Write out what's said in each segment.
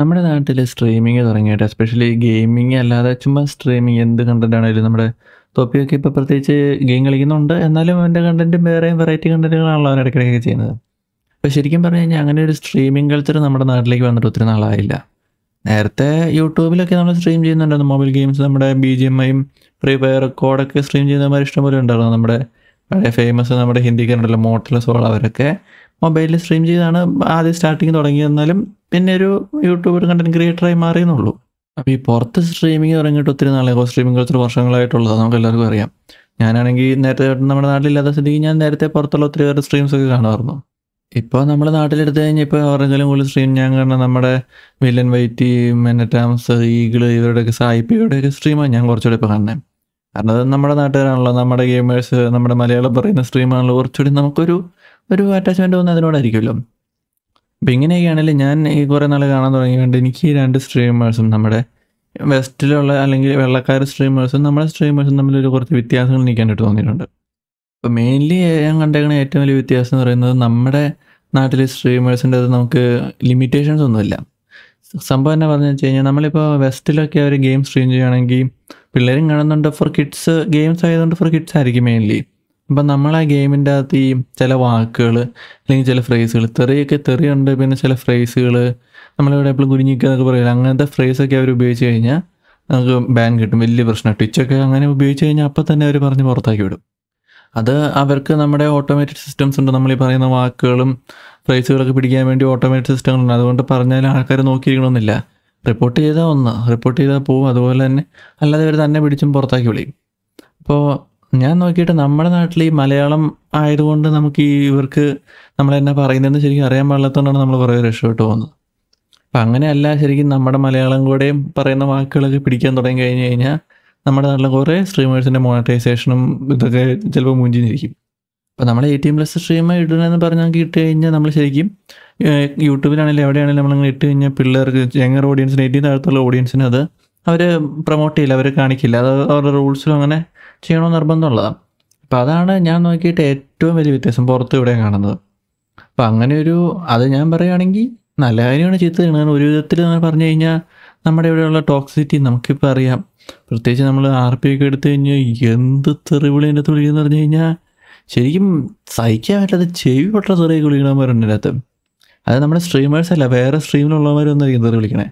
നമ്മുടെ നാട്ടിൽ സ്ട്രീമിങ് തുടങ്ങിയിട്ട് എസ്പെഷ്യലി ഗെയിമിങ് അല്ലാതെ ചുമ്മാ സ്ട്രീമിങ് എന്ത് കണ്ടന്റ് ആണെങ്കിലും നമ്മുടെ തൊപ്പിയൊക്കെ ഇപ്പോൾ പ്രത്യേകിച്ച് ഗെയിം കളിക്കുന്നുണ്ട് എന്നാലും അവൻ്റെ കണ്ടന്റ് വേറെയും വെറൈറ്റി കണ്ടന്റുകളാണല്ലോ അവൻ ഇടയ്ക്കിടയ്ക്ക് ചെയ്യുന്നത് അപ്പോൾ ശരിക്കും പറഞ്ഞു കഴിഞ്ഞാൽ അങ്ങനെ ഒരു സ്ട്രീമിംഗ് കൾച്ചർ നമ്മുടെ നാട്ടിലേക്ക് വന്നിട്ട് ഒത്തിരി നാളായില്ല നേരത്തെ യൂട്യൂബിലൊക്കെ നമ്മൾ സ്ട്രീം ചെയ്യുന്നുണ്ടായിരുന്നു മൊബൈൽ ഗെയിംസ് നമ്മുടെ ബി ജി എം ഐയും ഫ്രീ ഫയർ കോഡൊക്കെ സ്ട്രീം ചെയ്യുന്നവർ ഇഷ്ടംപോലെ ഉണ്ടായിരുന്നു നമ്മുടെ പഴയ ഫേമസ് നമ്മുടെ ഹിന്ദിക്കാരുണ്ടല്ലോ മോട്ടലസ് സോൾ അവരൊക്കെ മൊബൈലിൽ സ്ട്രീം ചെയ്താണ് ആദ്യം സ്റ്റാർട്ടിങ് തുടങ്ങിയെന്നാലും പിന്നെ ഒരു യൂട്യൂബർ കണ്ടന്റ് ക്രിയേറ്ററായി മാറിയെന്നുള്ളൂ അപ്പോൾ ഈ പുറത്ത് സ്ട്രീമിങ് തുടങ്ങിയിട്ട് ഒത്തിരി നാളെ സ്ട്രീമിംഗ് ഒത്തിരി വർഷങ്ങളായിട്ടുള്ളത് നമുക്ക് എല്ലാവർക്കും അറിയാം ഞാനാണെങ്കിൽ നേരത്തെ നമ്മുടെ നാട്ടിലില്ലാത്ത സ്ഥിതിക്ക് ഞാൻ നേരത്തെ പുറത്തുള്ള ഒത്തിരി പേരുടെ സ്ട്രീംസ് ഒക്കെ കാണുമായിരുന്നു ഇപ്പോൾ നമ്മുടെ നാട്ടിലെടുത്ത് കഴിഞ്ഞാൽ ഇപ്പോൾ ആരെങ്കിലും കൂടുതൽ സ്ട്രീം ഞാൻ കാരണം നമ്മുടെ വില്ലൻ വൈറ്റി മെനറ്റാംസ് ഈഗിള് ഇവരുടെയൊക്കെ സായിപ്പിയുടെയൊക്കെ സ്ട്രീമാണ് ഞാൻ കുറച്ചുകൂടെ ഇപ്പോൾ കാണുന്നത് കാരണം അത് നമ്മുടെ നാട്ടുകാരാണല്ലോ നമ്മുടെ ഗെയിമേഴ്സ് നമ്മുടെ മലയാളം പറയുന്ന സ്ട്രീമാണല്ലോ കുറച്ചുകൂടി നമുക്കൊരു ഒരു അറ്റാച്ച്മെൻ്റ് ഒന്നും അതിനോടായിരിക്കുമല്ലോ അപ്പം ഇങ്ങനെയൊക്കെയാണെങ്കിൽ ഞാൻ ഈ കുറേ നാൾ കാണാൻ തുടങ്ങിയുണ്ട് എനിക്ക് ഈ രണ്ട് സ്ട്രീമേഴ്സും നമ്മുടെ വെസ്റ്റിലുള്ള അല്ലെങ്കിൽ വെള്ളക്കാർ സ്ട്രീമേഴ്സും നമ്മുടെ സ്ട്രീമേഴ്സും തമ്മിലൊരു കുറച്ച് വ്യത്യാസങ്ങൾ എനിക്കാനായിട്ട് തോന്നിയിട്ടുണ്ട് അപ്പോൾ മെയിൻലി ഞാൻ കണ്ടേക്കണ ഏറ്റവും വലിയ വ്യത്യാസം എന്ന് പറയുന്നത് നമ്മുടെ നാട്ടിലെ സ്ട്രീമേഴ്സിൻ്റെ അത് നമുക്ക് ലിമിറ്റേഷൻസ് ഒന്നുമില്ല സംഭവം തന്നെ പറഞ്ഞു വെച്ച് കഴിഞ്ഞാൽ നമ്മളിപ്പോൾ വെസ്റ്റിലൊക്കെ അവർ ഗെയിം സ്ട്രീം ചെയ്യുകയാണെങ്കിൽ പിള്ളേരും കാണുന്നുണ്ട് ഫോർ കിഡ്സ് ഗെയിംസ് ആയതുകൊണ്ട് ഫോർ കിഡ്സ് ആയിരിക്കും മെയിൻലി അപ്പം നമ്മൾ ആ ഗെയിമിൻ്റെ അകത്ത് ഈ ചില വാക്കുകൾ അല്ലെങ്കിൽ ചില ഫ്രേസുകൾ തെറിയൊക്കെ തെറിയുണ്ട് പിന്നെ ചില ഫ്രേസുകൾ നമ്മളിവിടെ എപ്പോഴും കുരുങ്ങിക്കുക എന്നൊക്കെ പറയില്ല അങ്ങനത്തെ ഫ്രേസൊക്കെ അവർ ഉപയോഗിച്ച് കഴിഞ്ഞാൽ നമുക്ക് ബാൻ കിട്ടും വലിയ പ്രശ്നം ട്വിച്ചൊക്കെ അങ്ങനെ ഉപയോഗിച്ച് കഴിഞ്ഞാൽ അപ്പം തന്നെ അവർ പറഞ്ഞ് പുറത്താക്കി വിടും അത് അവർക്ക് നമ്മുടെ ഓട്ടോമാറ്റിക് സിസ്റ്റംസ് ഉണ്ട് നമ്മൾ ഈ പറയുന്ന വാക്കുകളും പ്രൈസുകളൊക്കെ പിടിക്കാൻ വേണ്ടി ഓട്ടോമേറ്റഡ് സിസ്റ്റങ്ങളുണ്ട് അതുകൊണ്ട് പറഞ്ഞാൽ ആൾക്കാർ നോക്കിയിരിക്കണമെന്നില്ല റിപ്പോർട്ട് ചെയ്താൽ ഒന്ന് റിപ്പോർട്ട് ചെയ്താൽ പോവും അതുപോലെ തന്നെ അല്ലാതെ ഇവർ തന്നെ പിടിച്ചും പുറത്താക്കി വിളിയും അപ്പോൾ ഞാൻ നോക്കിയിട്ട് നമ്മുടെ നാട്ടിൽ ഈ മലയാളം ആയതുകൊണ്ട് നമുക്ക് ഈ ഇവർക്ക് നമ്മൾ എന്നാ പറയുന്നതെന്ന് ശരിക്കും അറിയാൻ പാടില്ലാത്തതുകൊണ്ടാണ് നമ്മൾ കുറേ രക്ഷപ്പെട്ട് പോകുന്നത് അപ്പം അങ്ങനെയല്ല ശരിക്കും നമ്മുടെ മലയാളം കൂടെയും പറയുന്ന വാക്കുകളൊക്കെ പിടിക്കാൻ തുടങ്ങി കഴിഞ്ഞ് കഴിഞ്ഞാൽ നമ്മുടെ നാട്ടിൽ കുറേ സ്ട്രീമേഴ്സിൻ്റെ മോണിറ്റൈസേഷനും ഇതൊക്കെ ചിലപ്പോൾ മുഞ്ചിനിരിക്കും അപ്പോൾ നമ്മൾ A T M plus stream ഇടണമെന്ന് പറഞ്ഞാൽ ഇട്ട് കഴിഞ്ഞാൽ നമ്മൾ ശരിക്കും യൂട്യൂബിലാണെങ്കിലും എവിടെയാണെങ്കിലും നമ്മളിങ്ങനെ ഇട്ട് കഴിഞ്ഞാൽ പിള്ളേർക്ക് യങ്ങർ ഓഡിയൻസിന് എയ്റ്റീൻ താഴത്തുള്ള ഓഡിയൻസിന് അത് അവർ പ്രൊമോട്ട് ചെയ്യില്ല അവർ കാണിക്കില്ല അത് അവരുടെ റൂൾസിലും അങ്ങനെ ചെയ്യണമെന്ന് നിർബന്ധമുള്ളതാണ് അപ്പോൾ അതാണ് ഞാൻ നോക്കിയിട്ട് ഏറ്റവും വലിയ വ്യത്യാസം പുറത്ത് ഇവിടെ കാണുന്നത് അപ്പോൾ അങ്ങനെ ഒരു അത് ഞാൻ പറയുകയാണെങ്കിൽ നല്ല കാര്യമാണ് ചീത്ത കാരണം ഒരു വിധത്തിൽ നമ്മൾ പറഞ്ഞു കഴിഞ്ഞാൽ നമ്മുടെ ഇവിടെയുള്ള ടോക്സിറ്റി നമുക്കിപ്പോൾ അറിയാം പ്രത്യേകിച്ച് നമ്മൾ ആർ പി ഒക്കെ എടുത്തു കഴിഞ്ഞാൽ എന്ത് തെറിവിളി എൻ്റെ അകത്ത് പറഞ്ഞു കഴിഞ്ഞാൽ ശരിക്കും സഹിക്കാൻ പറ്റാത്ത ചെവി പൊട്ട ചെറിയ ഗുളികണമാരുണ്ട് ഇതിനകത്ത് അത് നമ്മുടെ സ്ട്രീമേഴ്സ് അല്ല വേറെ സ്ട്രീമിലുള്ളവർ വന്നായിരിക്കും തെറി വിളിക്കണേ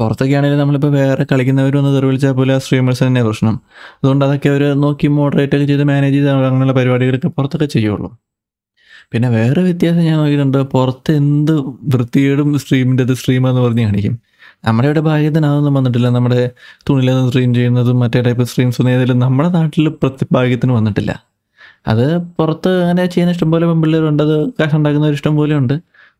പുറത്തൊക്കെ ആണെങ്കിലും നമ്മളിപ്പോൾ വേറെ കളിക്കുന്നവർ വന്ന് തെറി വിളിച്ചാൽ പോലും ആ സ്ട്രീമേഴ്സ് തന്നെ പ്രശ്നം അതുകൊണ്ട് അതൊക്കെ അവർ നോക്കി മോഡറേറ്റ് ഒക്കെ ചെയ്ത് മാനേജ് ചെയ്ത് അങ്ങനെയുള്ള പരിപാടികളൊക്കെ പുറത്തൊക്കെ ചെയ്യുള്ളൂ പിന്നെ വേറെ വ്യത്യാസം ഞാൻ നോക്കിയിട്ടുണ്ട് പുറത്ത് എന്ത് വൃത്തികേടും സ്ട്രീമിൻ്റെ അത് സ്ട്രീമാന്ന് പറഞ്ഞ് കാണിക്കും നമ്മുടെ ഇവിടെ ഭാഗ്യത്തിന് അതൊന്നും വന്നിട്ടില്ല നമ്മുടെ തുണിയിലൊന്നും സ്ട്രീം ചെയ്യുന്നതും മറ്റേ ടൈപ്പ് സ്ട്രീംസ് ഒന്നും ഏതായാലും നമ്മുടെ നാട്ടിൽ പ്രത്യ ഭാഗ്യത്തിന് വന്നിട്ടില്ല അത് പുറത്ത് അങ്ങനെ ചെയ്യുന്ന ഇഷ്ടംപോലെ പെൺപിള്ളേരുണ്ട് അത് ഇഷ്ടം ഇഷ്ടംപോലെ ഉണ്ട്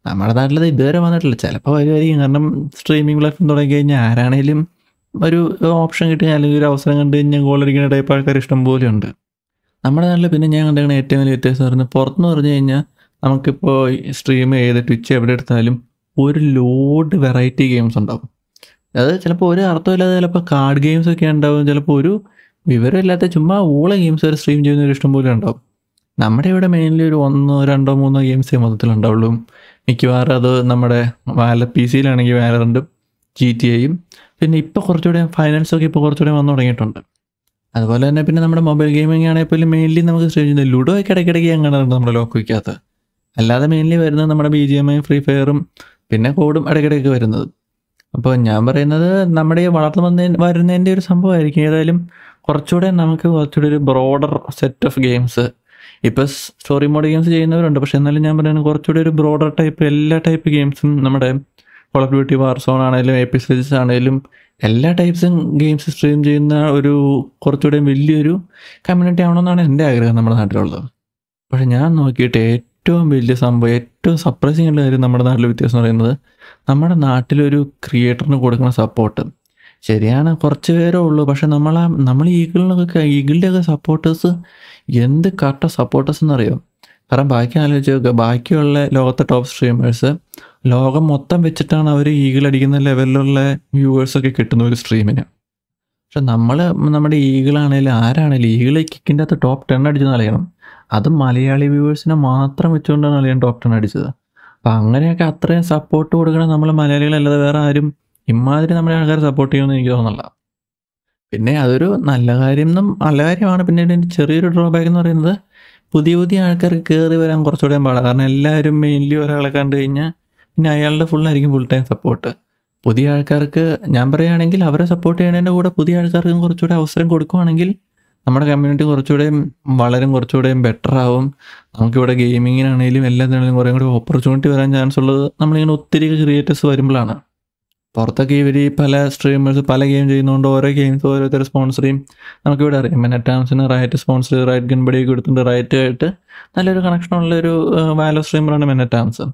നമ്മുടെ നാട്ടിൽ ഇതുവരെ വന്നിട്ടില്ല ചിലപ്പോൾ വരുമായിരിക്കും കാരണം സ്ട്രീമിംഗ് പ്ലാറ്റ്ഫോം തുടങ്ങി കഴിഞ്ഞാൽ ആരാണേലും ഒരു ഓപ്ഷൻ കിട്ടി അല്ലെങ്കിൽ ഒരു അവസരം കണ്ടു കഴിഞ്ഞാൽ ഗോളടിക്കുന്ന ടൈപ്പ് ആൾക്കാർ ഇഷ്ടംപോലെ ഉണ്ട് നമ്മുടെ നാട്ടിൽ പിന്നെ ഞാൻ കണ്ടിരിക്കുന്ന ഏറ്റവും വലിയ വ്യത്യാസം പറഞ്ഞാൽ പുറത്തുനിന്ന് പറഞ്ഞു കഴിഞ്ഞാൽ നമുക്കിപ്പോൾ സ്ട്രീം ചെയ്ത് ട്വിച്ച് എവിടെ എടുത്താലും ഒരു ലോഡ് വെറൈറ്റി ഗെയിംസ് ഉണ്ടാവും അത് ചിലപ്പോൾ ഒരു അർത്ഥമില്ലാതെ ചിലപ്പോൾ കാർഡ് ഗെയിംസ് ഒക്കെ ഉണ്ടാവും ചിലപ്പോൾ ഒരു വിവരമില്ലാത്ത ചുമ്മാ ഊള ഗെയിംസ് വരെ സ്ട്രീം ഇഷ്ടം ഇഷ്ടംപോലെ ഉണ്ടാവും നമ്മുടെ ഇവിടെ മെയിൻലി ഒരു ഒന്നോ രണ്ടോ മൂന്നോ ഗെയിംസേ മൊത്തത്തിൽ ഉണ്ടാവുള്ളൂ മിക്കവാറും അത് നമ്മുടെ വാല പി സിയിലാണെങ്കിൽ വാലറുണ്ടും ജി ടി എയും പിന്നെ ഇപ്പോൾ കുറച്ചുകൂടെ ഫൈനൽസൊക്കെ ഇപ്പോൾ കുറച്ചുകൂടെ വന്നു തുടങ്ങിയിട്ടുണ്ട് അതുപോലെ തന്നെ പിന്നെ നമ്മുടെ മൊബൈൽ ഗെയിമിംഗ് ആണെങ്കിൽ പോലും മെയിൻലി നമുക്ക് സ്ട്രീം ചെയ്യുന്നത് ലുഡോ ഒക്കെ ഇടയ്ക്കിടയ്ക്ക് ഞാൻ നമ്മുടെ ലോക്ക് വയ്ക്കാത്ത അല്ലാതെ മെയിൻലി വരുന്നത് നമ്മുടെ B G M I free ഫയറും പിന്നെ കോഡും ഇടയ്ക്കിടയ്ക്ക് വരുന്നത് അപ്പോൾ ഞാൻ പറയുന്നത് നമ്മുടെ ഈ വളർന്നു വന്ന വരുന്നതിൻ്റെ ഒരു സംഭവമായിരിക്കും ഏതായാലും കുറച്ചുകൂടെ നമുക്ക് കുറച്ചുകൂടെ ഒരു ബ്രോഡർ സെറ്റ് ഓഫ് ഗെയിംസ് ഇപ്പോൾ സ്റ്റോറി മോഡ് ഗെയിംസ് ചെയ്യുന്നവരുണ്ട് പക്ഷെ എന്നാലും ഞാൻ പറയുന്നത് കുറച്ചുകൂടെ ഒരു ബ്രോഡർ ടൈപ്പ് എല്ലാ ടൈപ്പ് ഗെയിംസും നമ്മുടെ കോൾ ഓഫ് ഡ്യൂട്ടി വാർ ആണെങ്കിലും എപ്പിസോഡ്സ് ആണെങ്കിലും എല്ലാ ടൈപ്സും ഗെയിംസ് സ്ട്രീം ചെയ്യുന്ന ഒരു കുറച്ചുകൂടെ വലിയൊരു കമ്മ്യൂണിറ്റി ആവണമെന്നാണ് എൻ്റെ ആഗ്രഹം നമ്മുടെ നാട്ടിലുള്ളത് പക്ഷെ ഞാൻ നോക്കിയിട്ട് ഏറ്റവും വലിയ സംഭവം ഏറ്റവും സർപ്രൈസിങ് ആയിട്ടുള്ള കാര്യം നമ്മുടെ നാട്ടിലെ വ്യത്യാസം എന്ന് പറയുന്നത് നമ്മുടെ നാട്ടിലൊരു ക്രിയേറ്ററിന് കൊടുക്കുന്ന സപ്പോർട്ട് ശരിയാണ് കുറച്ച് പേരേ ഉള്ളൂ പക്ഷെ നമ്മൾ നമ്മൾ ഈഗിളിനൊക്കെ ഒക്കെ സപ്പോർട്ടേഴ്സ് എന്ത് കട്ട സപ്പോർട്ടേഴ്സ് എന്നറിയോ കാരണം ബാക്കി ആലോചിച്ച് നോക്കുക ബാക്കിയുള്ള ലോകത്തെ ടോപ്പ് സ്ട്രീമേഴ്സ് ലോകം മൊത്തം വെച്ചിട്ടാണ് അവർ ഈഗിൾ അടിക്കുന്ന ലെവലിലുള്ള വ്യൂവേഴ്സൊക്കെ കിട്ടുന്ന ഒരു സ്ട്രീമിന് പക്ഷെ നമ്മൾ നമ്മുടെ ഈഗിളാണേലും ആരാണേലും ഈഗിളെ കിക്കിൻ്റെ അകത്ത് ടോപ്പ് ടെൻ അടിച്ചെന്ന് അറിയണം അത് മലയാളി വ്യൂവേഴ്സിനെ മാത്രം വെച്ചുകൊണ്ടാണ് അളിയൻ ഡോക്ടറിന് അടിച്ചത് അപ്പം അങ്ങനെയൊക്കെ അത്രയും സപ്പോർട്ട് കൊടുക്കണം നമ്മൾ മലയാളികളല്ലാതെ വേറെ ആരും ഇമാതിരി നമ്മുടെ ആൾക്കാരെ സപ്പോർട്ട് ചെയ്യുമെന്ന് എനിക്ക് തോന്നുന്നില്ല പിന്നെ അതൊരു നല്ല കാര്യം എന്നും നല്ല കാര്യമാണ് പിന്നെ എൻ്റെ ചെറിയൊരു ഡ്രോബാക്ക് എന്ന് പറയുന്നത് പുതിയ പുതിയ ആൾക്കാർക്ക് കയറി വരാൻ കുറച്ചുകൂടെ പാടാണ് കാരണം എല്ലാവരും മെയിൻലി ഒരാളെ കണ്ടു കഴിഞ്ഞാൽ പിന്നെ അയാളുടെ ഫുള്ളായിരിക്കും ഫുൾ ടൈം സപ്പോർട്ട് പുതിയ ആൾക്കാർക്ക് ഞാൻ പറയുകയാണെങ്കിൽ അവരെ സപ്പോർട്ട് ചെയ്യണതിൻ്റെ കൂടെ പുതിയ ആൾക്കാർക്കും കുറച്ചുകൂടെ അവസരം കൊടുക്കുവാണെങ്കിൽ നമ്മുടെ കമ്മ്യൂണിറ്റി കുറച്ചുകൂടെയും വളരും കുറച്ചുകൂടെയും ബെറ്റർ ആവും നമുക്കിവിടെ ഗെയിമിങ്ങിനാണെങ്കിലും എല്ലാത്തിനാണെങ്കിലും കുറേ കൂടി ഓപ്പർച്യൂണിറ്റി വരാൻ ചാൻസ് ഉള്ളത് നമ്മളിങ്ങനെ ഒത്തിരി ക്രിയേറ്റേഴ്സ് വരുമ്പോഴാണ് പുറത്തൊക്കെ ഇവർ പല സ്ട്രീമേഴ്സ് പല ഗെയിം ചെയ്യുന്നതുകൊണ്ട് ഓരോ ഗെയിംസ് ഓരോരുത്തർ സ്പോൺസർ ചെയ്യും നമുക്കിവിടെ അറിയാം ടാംസിന് റൈറ്റ് സ്പോൺസർ ചെയ്ത് റൈറ്റ് ഗൺബടിയൊക്കെ എടുത്തിട്ടുണ്ട് റൈറ്റ് ആയിട്ട് നല്ലൊരു കണക്ഷനുള്ള ഒരു വാലോ സ്ട്രീമറാണ് ടാംസ്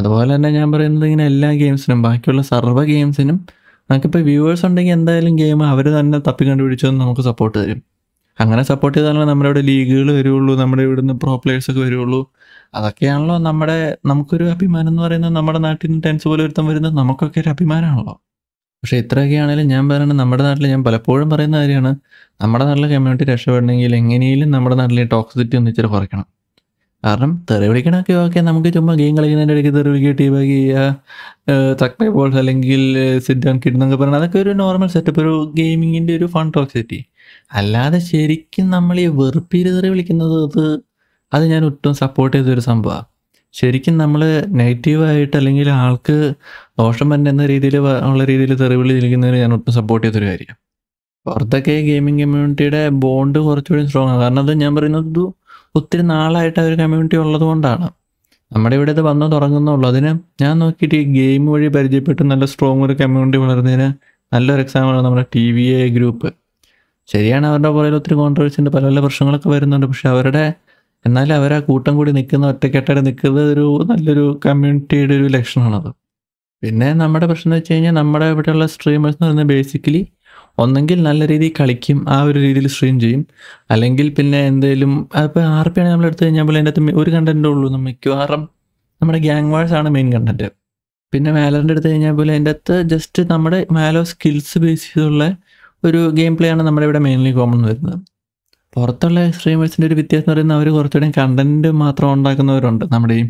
അതുപോലെ തന്നെ ഞാൻ പറയുന്നത് ഇങ്ങനെ എല്ലാ ഗെയിംസിനും ബാക്കിയുള്ള സർവ്വ ഗെയിംസിനും നമുക്കിപ്പോൾ വ്യൂവേഴ്സ് ഉണ്ടെങ്കിൽ എന്തായാലും ഗെയിം അവർ തന്നെ തപ്പി കണ്ടുപിടിച്ചതെന്ന് നമുക്ക് സപ്പോർട്ട് തരും അങ്ങനെ സപ്പോർട്ട് ചെയ്താലേ നമ്മുടെ ഇവിടെ ലീഗുകൾ വരുള്ളൂ നമ്മുടെ ഇവിടുന്ന് പ്രോ പ്ലേയേഴ്സൊക്കെ വരുള്ളൂ അതൊക്കെയാണല്ലോ നമ്മുടെ നമുക്കൊരു അഭിമാനം എന്ന് പറയുന്നത് നമ്മുടെ നാട്ടിൽ നിന്ന് ടെൻസ് പോലെ ഒരുത്തം വരുന്നത് നമുക്കൊക്കെ ഒരു അഭിമാനമാണല്ലോ പക്ഷേ ഇത്രയൊക്കെയാണെങ്കിലും ഞാൻ പറയുന്നത് നമ്മുടെ നാട്ടിൽ ഞാൻ പലപ്പോഴും പറയുന്ന കാര്യമാണ് നമ്മുടെ നാട്ടിലെ കമ്മ്യൂണിറ്റി രക്ഷപ്പെടണമെങ്കിൽ എങ്ങനെയും നമ്മുടെ നാട്ടിലെ ടോക്സിറ്റി ഒന്ന് ഇച്ചിരി കുറയ്ക്കണം കാരണം തെറി വിളിക്കണമൊക്കെ ഓക്കെ നമുക്ക് ചുമ്മാ ഗെയിം കളിക്കുന്നതിൻ്റെ ഇടയ്ക്ക് തെറി വിളിക്കുക ടീ ബാഗ് ചെയ്യുക ചക്ക ബോൾസ് അല്ലെങ്കിൽ സിറ്റ് ഡൗൺ കിട്ടുന്നൊക്കെ പറയുന്നത് അതൊക്കെ ഒരു നോർമൽ സെറ്റപ്പ് ഒരു ഗെയിമിങ്ങിൻ്റെ ഒരു ഫൺ ടോക്സിറ്റി അല്ലാതെ ശരിക്കും നമ്മൾ ഈ വെറുപ്പീരുതെറി വിളിക്കുന്നത് അത് അത് ഞാൻ ഒട്ടും സപ്പോർട്ട് ചെയ്തൊരു സംഭവമാണ് ശരിക്കും നമ്മൾ നെഗറ്റീവായിട്ട് അല്ലെങ്കിൽ ആൾക്ക് ദോഷം എന്ന രീതിയിൽ ഉള്ള രീതിയിൽ തെറിവിളി ഇരിക്കുന്നതിന് ഞാൻ ഒട്ടും സപ്പോർട്ട് ചെയ്തൊരു കാര്യം പുറത്തൊക്കെ ഗെയിമിംഗ് കമ്മ്യൂണിറ്റിയുടെ ബോണ്ട് കുറച്ചുകൂടി സ്ട്രോങ് ആണ് കാരണം അത് ഞാൻ പറയുന്നത് ഒത്തിരി നാളായിട്ട് ആ ഒരു കമ്മ്യൂണിറ്റി ഉള്ളത് കൊണ്ടാണ് നമ്മുടെ ഇവിടെ ഇത് വന്നു തുടങ്ങുന്നുള്ളൂ അതിന് ഞാൻ നോക്കിയിട്ട് ഈ ഗെയിം വഴി പരിചയപ്പെട്ട് നല്ല സ്ട്രോങ് ഒരു കമ്മ്യൂണിറ്റി വളർന്നതിന് നല്ലൊരു ആണ് നമ്മുടെ ടി വി എ ഗ്രൂപ്പ് ശരിയാണ് അവരുടെ പുറയിൽ ഒത്തിരി കോൺട്രവേഴ്സി ഉണ്ട് പല പല പ്രശ്നങ്ങളൊക്കെ വരുന്നുണ്ട് പക്ഷെ അവരുടെ എന്നാലും അവർ ആ കൂട്ടം കൂടി നിൽക്കുന്ന ഒറ്റക്കെട്ടായിട്ട് നിൽക്കുന്നത് ഒരു നല്ലൊരു കമ്മ്യൂണിറ്റിയുടെ ഒരു ലക്ഷണമാണത് പിന്നെ നമ്മുടെ പ്രശ്നം എന്ന് വെച്ച് കഴിഞ്ഞാൽ നമ്മുടെ ഇവിടെയുള്ള സ്ട്രീമേഴ്സ് എന്ന് പറയുന്നത് ബേസിക്കലി ഒന്നെങ്കിൽ നല്ല രീതിയിൽ കളിക്കും ആ ഒരു രീതിയിൽ സ്ട്രീം ചെയ്യും അല്ലെങ്കിൽ പിന്നെ എന്തെങ്കിലും അതിപ്പോൾ ആർ പി ആണ് നമ്മൾ എടുത്തു കഴിഞ്ഞാൽ അതിൻ്റെ അകത്ത് ഒരു കണ്ടൻറ്റേ ഉള്ളൂ മിക്കവാറും നമ്മുടെ ഗ്യാങ് വാഴ്സ് ആണ് മെയിൻ കണ്ടൻറ്റ് പിന്നെ മേലറിൻ്റെ അടുത്ത് കഴിഞ്ഞാൽ പോലെ അതിൻ്റെ അകത്ത് ജസ്റ്റ് നമ്മുടെ മാലോ സ്കിൽസ് ബേസ് ചെയ്തുള്ള ഒരു ഗെയിം പ്ലേ ആണ് നമ്മുടെ ഇവിടെ മെയിൻലി കോമൺ വരുന്നത് പുറത്തുള്ള സ്ട്രീമേഴ്സിൻ്റെ ഒരു വ്യത്യാസം എന്ന് പറയുന്നത് അവർ കുറച്ചുകൂടി കണ്ടൻറ്റ് മാത്രം ഉണ്ടാക്കുന്നവരുണ്ട് നമ്മുടെ ഈ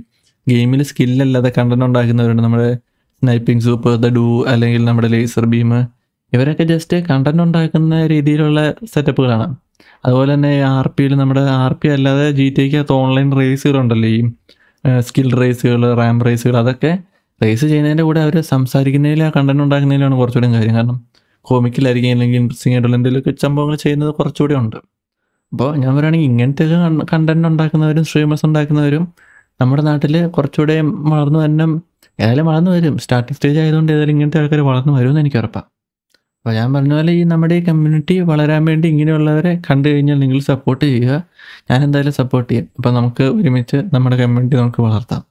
ഗെയിമിൽ സ്കില്ലല്ലാതെ കണ്ടൻറ് ഉണ്ടാക്കുന്നവരുണ്ട് നമ്മുടെ സ്നൈപ്പിംഗ് സൂപ്പ് ദ ഡൂ അല്ലെങ്കിൽ നമ്മുടെ ലേസർ ബീം ഇവരൊക്കെ ജസ്റ്റ് കണ്ടൻറ് ഉണ്ടാക്കുന്ന രീതിയിലുള്ള സെറ്റപ്പുകളാണ് അതുപോലെ തന്നെ ആർ പിയിൽ നമ്മുടെ ആർ പി അല്ലാതെ ജി ടി അകത്ത് ഓൺലൈൻ റേസുകളുണ്ടല്ലോ ഈ സ്കിൽ റേസുകൾ റാം റേസുകൾ അതൊക്കെ റേസ് ചെയ്യുന്നതിൻ്റെ കൂടെ അവർ സംസാരിക്കുന്നതിലും ആ കണ്ടൻറ് ഉണ്ടാക്കുന്നതിലാണ് കുറച്ചുകൂടി കാര്യം കാരണം കോമിക്കിലായിരിക്കും അല്ലെങ്കിൽ ഇൻട്രസ്റ്റിംഗ് ആയിട്ടുള്ള എന്തെങ്കിലുമൊക്കെ സംഭവങ്ങൾ ചെയ്യുന്നത് കുറച്ചുകൂടി ഉണ്ട് അപ്പോൾ ഞാൻ പറയുകയാണെങ്കിൽ ഇങ്ങനത്തെ കണ്ടന്റ് ഉണ്ടാക്കുന്നവരും സ്ട്രീമേഴ്സ് ഉണ്ടാക്കുന്നവരും നമ്മുടെ നാട്ടിൽ കുറച്ചുകൂടെ വളർന്നു തന്നെ ഏതായാലും വളർന്നു വരും സ്റ്റാർട്ടിംഗ് സ്റ്റേജ് ആയതുകൊണ്ട് ഏതായാലും ഇങ്ങനത്തെ ആൾക്കാർ വളർന്നു വരുമെന്ന് എനിക്ക് ഉറപ്പാണ് അപ്പോൾ ഞാൻ പറഞ്ഞ പോലെ ഈ നമ്മുടെ ഈ കമ്മ്യൂണിറ്റി വളരാൻ വേണ്ടി ഇങ്ങനെയുള്ളവരെ കണ്ടു കഴിഞ്ഞാൽ നിങ്ങൾ സപ്പോർട്ട് ചെയ്യുക ഞാൻ എന്തായാലും സപ്പോർട്ട് ചെയ്യും അപ്പോൾ നമുക്ക് ഒരുമിച്ച് നമ്മുടെ കമ്മ്യൂണിറ്റി നമുക്ക് വളർത്താം